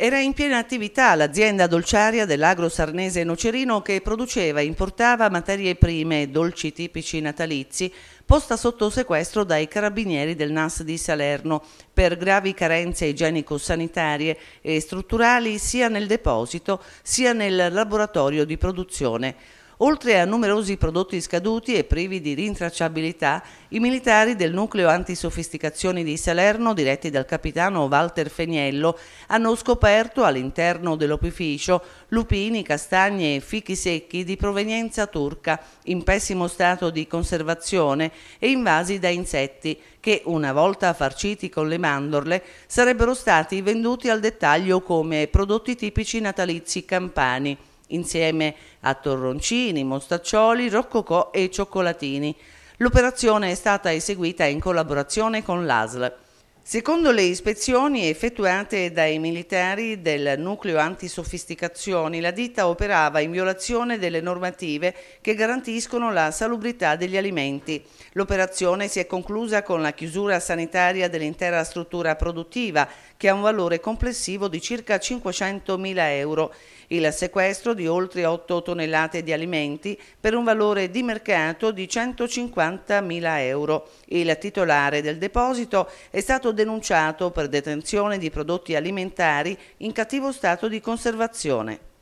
Era in piena attività l'azienda dolciaria dell'agro sarnese Nocerino che produceva e importava materie prime e dolci tipici natalizi, posta sotto sequestro dai carabinieri del NAS di Salerno per gravi carenze igienico-sanitarie e strutturali sia nel deposito sia nel laboratorio di produzione. Oltre a numerosi prodotti scaduti e privi di rintracciabilità, i militari del nucleo antisofisticazioni di Salerno, diretti dal capitano Walter Feniello, hanno scoperto all'interno dell'opificio lupini, castagne e fichi secchi di provenienza turca, in pessimo stato di conservazione e invasi da insetti, che una volta farciti con le mandorle sarebbero stati venduti al dettaglio come prodotti tipici natalizi campani insieme a torroncini, mostaccioli, roccocò e cioccolatini. L'operazione è stata eseguita in collaborazione con l'ASL. Secondo le ispezioni effettuate dai militari del nucleo antisofisticazioni, la ditta operava in violazione delle normative che garantiscono la salubrità degli alimenti. L'operazione si è conclusa con la chiusura sanitaria dell'intera struttura produttiva, che ha un valore complessivo di circa 500.000 euro, il sequestro di oltre 8 tonnellate di alimenti per un valore di mercato di 150.000 euro. Il titolare del deposito è stato denunciato per detenzione di prodotti alimentari in cattivo stato di conservazione.